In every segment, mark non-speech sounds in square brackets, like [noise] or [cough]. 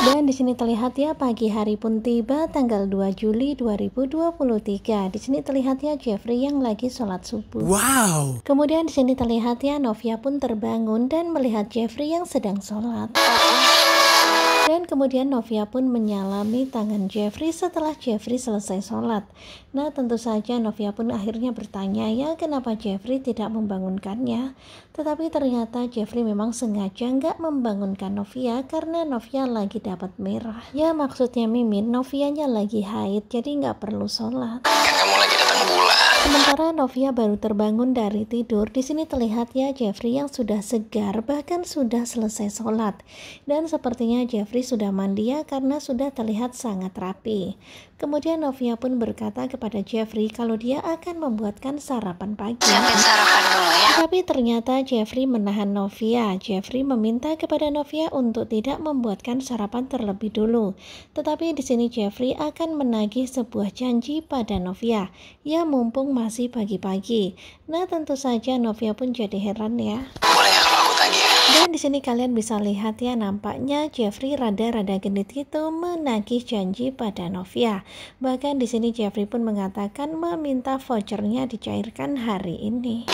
Dan di sini terlihat ya pagi hari pun tiba tanggal 2 Juli 2023. Di sini terlihat ya Jeffrey yang lagi sholat subuh. Wow. Kemudian di sini terlihat ya Novia pun terbangun dan melihat Jeffrey yang sedang sholat. Oh. Dan kemudian Novia pun menyalami tangan Jeffrey setelah Jeffrey selesai sholat. Nah tentu saja Novia pun akhirnya bertanya ya kenapa Jeffrey tidak membangunkannya. Tetapi ternyata Jeffrey memang sengaja nggak membangunkan Novia karena Novia lagi dapat merah. Ya maksudnya Mimin, Novianya lagi haid jadi nggak perlu sholat. kamu lagi datang bulan. Sementara Novia baru terbangun dari tidur, di sini terlihat ya Jeffrey yang sudah segar bahkan sudah selesai sholat. Dan sepertinya Jeffrey sudah mandi ya karena sudah terlihat sangat rapi. Kemudian Novia pun berkata kepada Jeffrey kalau dia akan membuatkan sarapan pagi. Siapin sarapan dulu ya. Tapi ternyata Jeffrey menahan Novia. Jeffrey meminta kepada Novia untuk tidak membuatkan sarapan terlebih dulu. Tetapi di sini Jeffrey akan menagih sebuah janji pada Novia. Ya mumpung masih pagi-pagi. Nah tentu saja Novia pun jadi heran ya. Boleh ya, dan di sini kalian bisa lihat ya nampaknya Jeffrey rada-rada genit gitu menagih janji pada Novia. Bahkan di sini Jeffrey pun mengatakan meminta vouchernya dicairkan hari ini.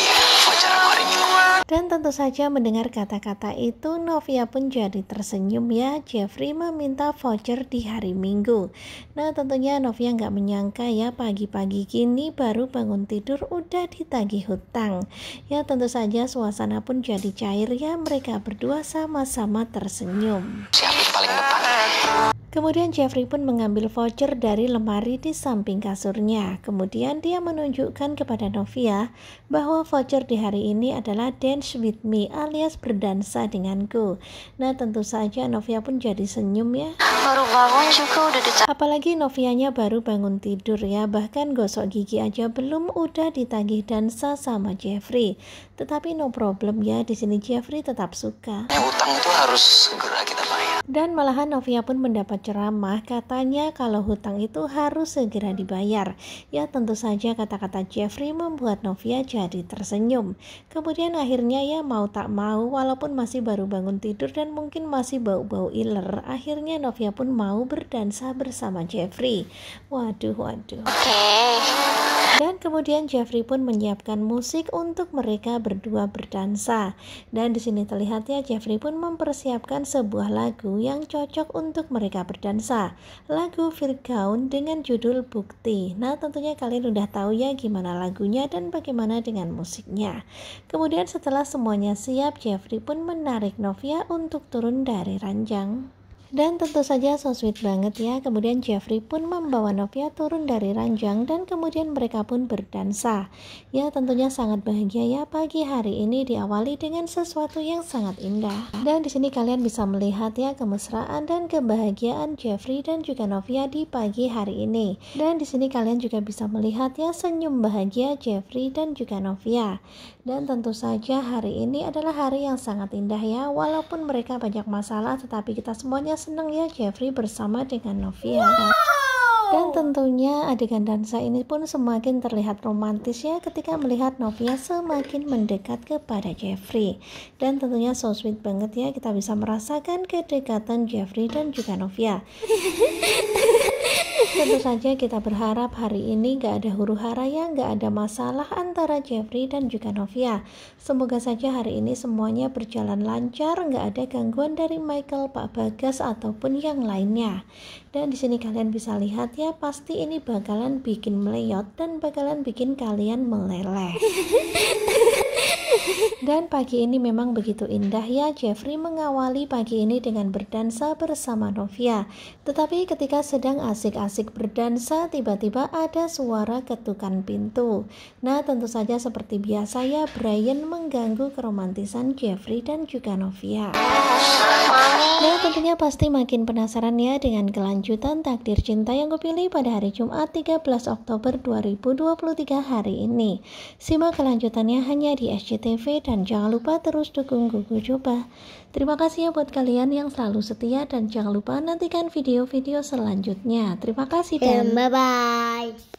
Dan tentu saja mendengar kata-kata itu Novia pun jadi tersenyum ya Jeffrey meminta voucher di hari Minggu. Nah tentunya Novia nggak menyangka ya pagi-pagi gini baru bangun tidur udah ditagih hutang. Ya tentu saja suasana pun jadi cair ya mereka berdua sama-sama tersenyum. Siapa paling depan? Kemudian Jeffrey pun mengambil voucher dari lemari di samping kasurnya. Kemudian dia menunjukkan kepada Novia bahwa voucher di hari ini adalah dance with me alias berdansa denganku. Nah tentu saja Novia pun jadi senyum ya. Baru bangun juga udah Apalagi Novianya baru bangun tidur ya. Bahkan gosok gigi aja belum udah ditagih dansa sama Jeffrey. Tetapi no problem ya di sini Jeffrey tetap suka. utang itu harus segera kita bayar. Dan malahan Novia pun mendapat ceramah katanya kalau hutang itu harus segera dibayar. Ya tentu saja kata-kata Jeffrey membuat Novia jadi tersenyum. Kemudian akhirnya ya mau tak mau walaupun masih baru bangun tidur dan mungkin masih bau-bau iler, akhirnya Novia pun mau berdansa bersama Jeffrey. Waduh, waduh. Okay. Dan kemudian Jeffrey pun menyiapkan musik untuk mereka berdua berdansa. Dan di sini terlihatnya Jeffrey pun mempersiapkan sebuah lagu yang cocok untuk mereka berdansa. Lagu Virgaun dengan judul Bukti. Nah, tentunya kalian udah tahu ya gimana lagunya dan bagaimana dengan musiknya. Kemudian setelah semuanya siap, Jeffrey pun menarik Novia untuk turun dari ranjang. Dan tentu saja so sweet banget ya. Kemudian Jeffrey pun membawa Novia turun dari ranjang dan kemudian mereka pun berdansa. Ya tentunya sangat bahagia ya pagi hari ini diawali dengan sesuatu yang sangat indah. Dan di sini kalian bisa melihat ya kemesraan dan kebahagiaan Jeffrey dan juga Novia di pagi hari ini. Dan di sini kalian juga bisa melihat ya senyum bahagia Jeffrey dan juga Novia. Dan tentu saja hari ini adalah hari yang sangat indah ya. Walaupun mereka banyak masalah tetapi kita semuanya senang ya Jeffrey bersama dengan Novia. Wow. Dan tentunya adegan dansa ini pun semakin terlihat romantis ya ketika melihat Novia semakin mendekat kepada Jeffrey. Dan tentunya so sweet banget ya kita bisa merasakan kedekatan Jeffrey dan juga Novia. [laughs] Tentu saja kita berharap hari ini gak ada huru hara ya, gak ada masalah antara Jeffrey dan juga Novia. Semoga saja hari ini semuanya berjalan lancar, gak ada gangguan dari Michael, Pak Bagas, ataupun yang lainnya. Dan di sini kalian bisa lihat ya, pasti ini bakalan bikin meleot dan bakalan bikin kalian meleleh. [laughs] Dan pagi ini memang begitu indah ya. Jeffrey mengawali pagi ini dengan berdansa bersama Novia. Tetapi ketika sedang asik-asik berdansa, tiba-tiba ada suara ketukan pintu. Nah, tentu saja seperti biasa ya, Brian mengganggu keromantisan Jeffrey dan juga Novia. Nah tentunya pasti makin penasaran ya dengan kelanjutan takdir cinta yang kupilih pada hari Jumat 13 Oktober 2023 hari ini. Simak kelanjutannya hanya di SCTV dan jangan lupa terus dukung Gugu Coba. Terima kasih ya buat kalian yang selalu setia dan jangan lupa nantikan video-video selanjutnya. Terima kasih dan bye-bye.